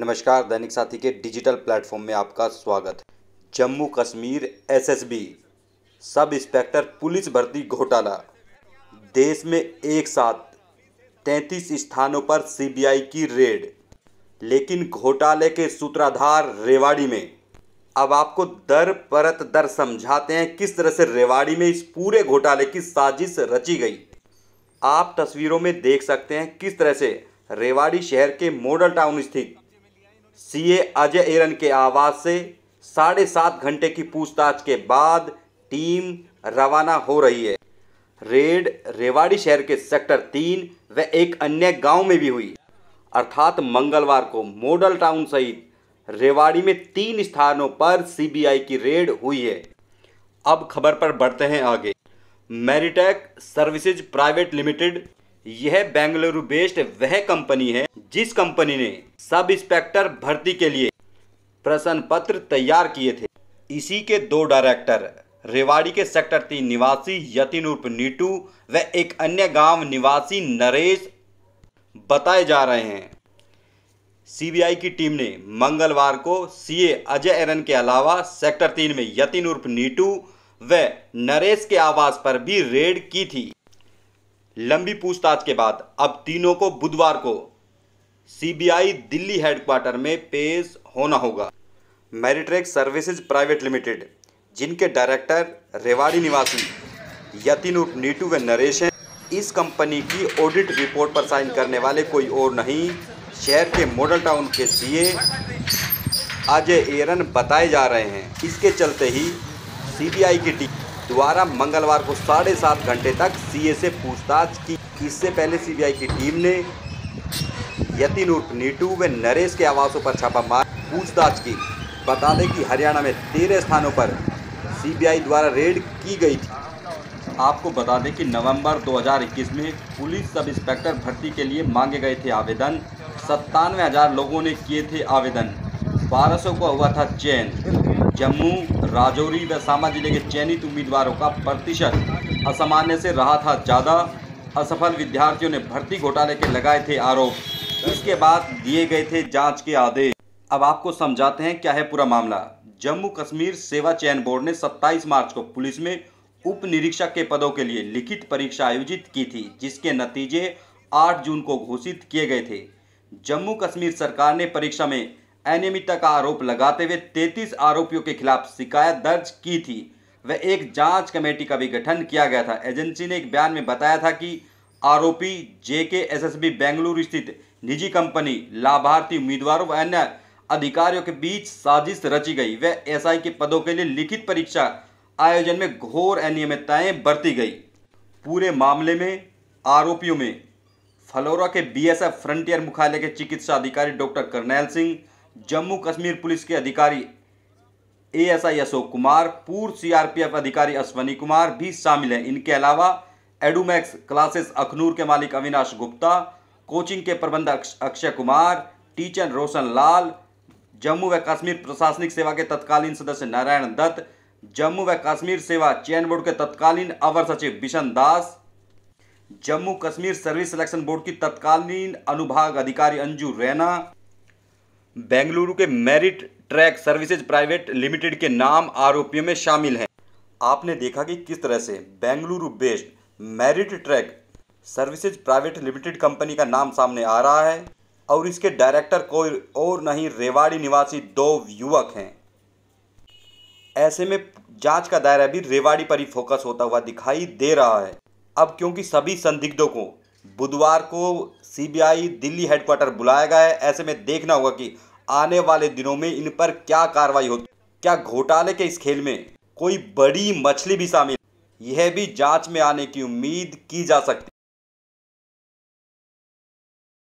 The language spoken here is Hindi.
नमस्कार दैनिक साथी के डिजिटल प्लेटफॉर्म में आपका स्वागत Jammu Kashmir SSB sub inspector police भर्ती घोटाला देश में एक साथ तैंतीस स्थानों पर सीबीआई की रेड लेकिन घोटाले के सूत्राधार रेवाड़ी में अब आपको दर परत दर समझाते हैं किस तरह से रेवाड़ी में इस पूरे घोटाले की साजिश रची गई आप तस्वीरों में देख सकते हैं किस तरह से रेवाड़ी शहर के मॉडल टाउन स्थित सीए अजय एरन के आवास से साढ़े सात घंटे की पूछताछ के बाद टीम रवाना हो रही है रेड रेवाड़ी शहर के सेक्टर तीन व एक अन्य गांव में भी हुई अर्थात मंगलवार को मॉडल टाउन सहित रेवाड़ी में तीन स्थानों पर सीबीआई की रेड हुई है अब खबर पर बढ़ते हैं आगे मैरिटेक सर्विसेज प्राइवेट लिमिटेड यह बेंगलुरु बेस्ड वह कंपनी है जिस कंपनी ने सब इंस्पेक्टर भर्ती के लिए प्रश्न पत्र तैयार किए थे इसी के दो डायरेक्टर रेवाड़ी के सेक्टर तीन निवासी यतिन उर्फ नीटू व एक अन्य गांव निवासी नरेश बताए जा रहे हैं सीबीआई की टीम ने मंगलवार को सीए अजय एरन के अलावा सेक्टर तीन में यतिन उर्फ नीटू व नरेश के आवास पर भी रेड की थी लंबी पूछताछ के बाद अब तीनों को बुधवार को सीबीआई दिल्ली हेडक्वार्टर में पेश होना होगा मैरिट्रैक सर्विसेज प्राइवेट लिमिटेड जिनके डायरेक्टर रेवाड़ी निवासी यतिन उप नीटू व नरेश हैं इस कंपनी की ऑडिट रिपोर्ट पर साइन करने वाले कोई और नहीं शहर के मॉडल टाउन के सीए अजय एरन बताए जा रहे हैं इसके चलते ही सीबीआई की टीम द्वारा मंगलवार को साढ़े सात घंटे तक सीए से पूछताछ की इससे पहले सीबीआई की टीम ने यतिन उर्फ नीटू व नरेश के आवासों पर छापा मार पूछताछ की बता दें कि हरियाणा में तेरह स्थानों पर सीबीआई द्वारा रेड की गई थी आपको बता दें कि नवंबर 2021 में पुलिस सब इंस्पेक्टर भर्ती के लिए मांगे गए थे आवेदन सत्तानवे हज़ार लोगों ने किए थे आवेदन बारह सौ को हुआ था चयन जम्मू राजौरी व सामा जिले के चयनित उम्मीदवारों का प्रतिशत असामान्य से रहा था ज़्यादा असफल विद्यार्थियों ने भर्ती घोटाले के लगाए थे आरोप इसके बाद दिए गए थे जांच के आदेश अब आपको समझाते हैं क्या है पूरा मामला जम्मू कश्मीर सेवा चयन बोर्ड ने 27 मार्च को पुलिस में उप निरीक्षक के पदों के लिए लिखित परीक्षा आयोजित की थी जिसके नतीजे 8 जून को घोषित किए गए थे जम्मू कश्मीर सरकार ने परीक्षा में अनियमितता का आरोप लगाते हुए 33 आरोपियों के खिलाफ शिकायत दर्ज की थी व एक जांच कमेटी का भी गठन किया गया था एजेंसी ने एक बयान में बताया था कि आरोपी जेके एसएसबी बेंगलुरु स्थित निजी कंपनी लाभार्थी उम्मीदवारों व अन्य अधिकारियों के बीच साजिश रची गई व एसआई के पदों के लिए लिखित परीक्षा आयोजन में घोर अनियमितताएँ बरती गई पूरे मामले में आरोपियों में फलोरा के बीएसएफ फ्रंटियर मुख्यालय के चिकित्सा अधिकारी डॉक्टर करनैल सिंह जम्मू कश्मीर पुलिस के अधिकारी एएसआई अशोक कुमार पूर्व सीआरपीएफ अधिकारी अश्वनी कुमार भी शामिल हैं इनके अलावा एडुमैक्स क्लासेस अखनूर के मालिक अविनाश गुप्ता कोचिंग के प्रबंधक अक्षय कुमार टीचर रोशन लाल जम्मू व कश्मीर प्रशासनिक सेवा के तत्कालीन सदस्य नारायण दत्त जम्मू व कश्मीर सेवा चयन बोर्ड के तत्कालीन अवर सचिव Bishan Das Jammu Kashmir service selection board की तत्कालीन अनुभाग अधिकारी अंजू रैना बेंगलुरु के merit track services private limited के नाम आरोपियों में शामिल हैं आपने देखा कि किस तरह से Bengaluru based merit track services private limited company का नाम सामने आ रहा है और इसके डायरेक्टर कोई और नहीं रेवाड़ी निवासी दो युवक हैं ऐसे में जांच का दायरा भी रेवाड़ी पर ही फोकस होता हुआ दिखाई दे रहा है अब क्योंकि सभी संदिग्धों को बुधवार को सीबीआई दिल्ली हेडक्वार्टर बुलाया गया है ऐसे में देखना होगा कि आने वाले दिनों में इन पर क्या कार्रवाई होती क्या घोटाले के इस खेल में कोई बड़ी मछली भी शामिल यह भी जांच में आने की उम्मीद की जा सकती